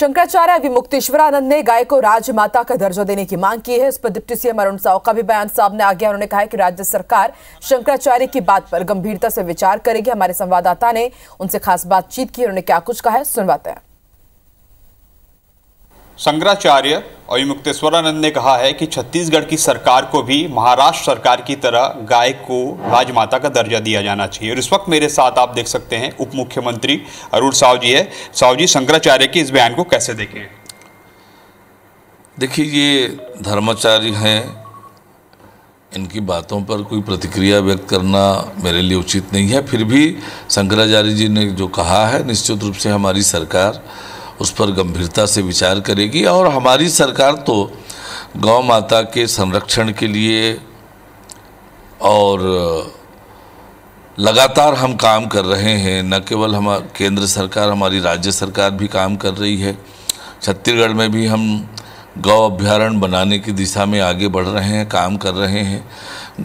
शंकराचार्य विमुक्तेश्वरानंद ने गाय को राजमाता का दर्जा देने की मांग की है इस पर डिप्टी सीएम अरुण साव का भी बयान सामने आ गया उन्होंने कहा कि राज्य सरकार शंकराचार्य की बात पर गंभीरता से विचार करेगी हमारे संवाददाता ने उनसे खास बातचीत की उन्होंने क्या कुछ कहा है सुनवाते हैं शंकराचार्य और मुक्तेश्वरानंद ने कहा है कि छत्तीसगढ़ की सरकार को भी महाराष्ट्र सरकार की तरह गाय को राजमाता का दर्जा दिया जाना चाहिए और इस वक्त मेरे साथ आप देख सकते हैं उप मुख्यमंत्री अरुण साहु जी है साहु जी शंकराचार्य के इस बयान को कैसे देखें देखिए ये धर्माचार्य हैं इनकी बातों पर कोई प्रतिक्रिया व्यक्त करना मेरे लिए उचित नहीं है फिर भी शंकराचार्य जी ने जो कहा है निश्चित रूप से हमारी सरकार उस पर गंभीरता से विचार करेगी और हमारी सरकार तो गौ माता के संरक्षण के लिए और लगातार हम काम कर रहे हैं न केवल हम केंद्र सरकार हमारी राज्य सरकार भी काम कर रही है छत्तीसगढ़ में भी हम गौ अभ्यारण बनाने की दिशा में आगे बढ़ रहे हैं काम कर रहे हैं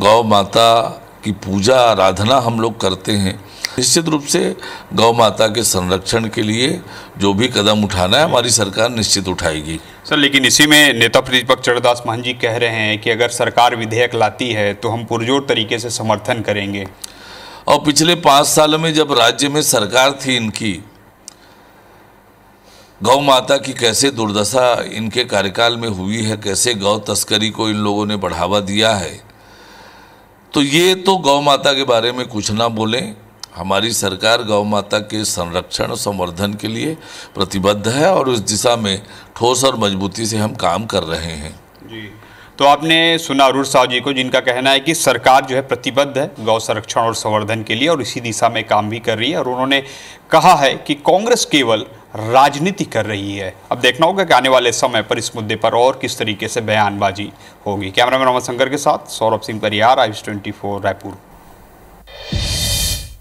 गौ माता की पूजा आराधना हम लोग करते हैं निश्चित रूप से गौ माता के संरक्षण के लिए जो भी कदम उठाना है हमारी सरकार निश्चित उठाएगी सर लेकिन इसी में नेता प्रतिपक्ष चरणदास महन जी कह रहे हैं कि अगर सरकार विधेयक लाती है तो हम पुरजोर तरीके से समर्थन करेंगे और पिछले पाँच साल में जब राज्य में सरकार थी इनकी गौ माता की कैसे दुर्दशा इनके कार्यकाल में हुई है कैसे गौ तस्करी को इन लोगों ने बढ़ावा दिया है तो ये तो गौ माता के बारे में कुछ ना बोलें हमारी सरकार गौ माता के संरक्षण और संवर्धन के लिए प्रतिबद्ध है और उस दिशा में ठोस और मजबूती से हम काम कर रहे हैं जी तो आपने सुना अरुण साहु जी को जिनका कहना है कि सरकार जो है प्रतिबद्ध है गौ संरक्षण और संवर्धन के लिए और इसी दिशा में काम भी कर रही है और उन्होंने कहा है कि कांग्रेस केवल राजनीति कर रही है अब देखना होगा कि आने वाले समय पर इस मुद्दे पर और किस तरीके से बयानबाजी होगी कैमरामैन मोहम्मद शंकर के साथ सौरभ सिंह परियार आई ट्वेंटी फोर रायपुर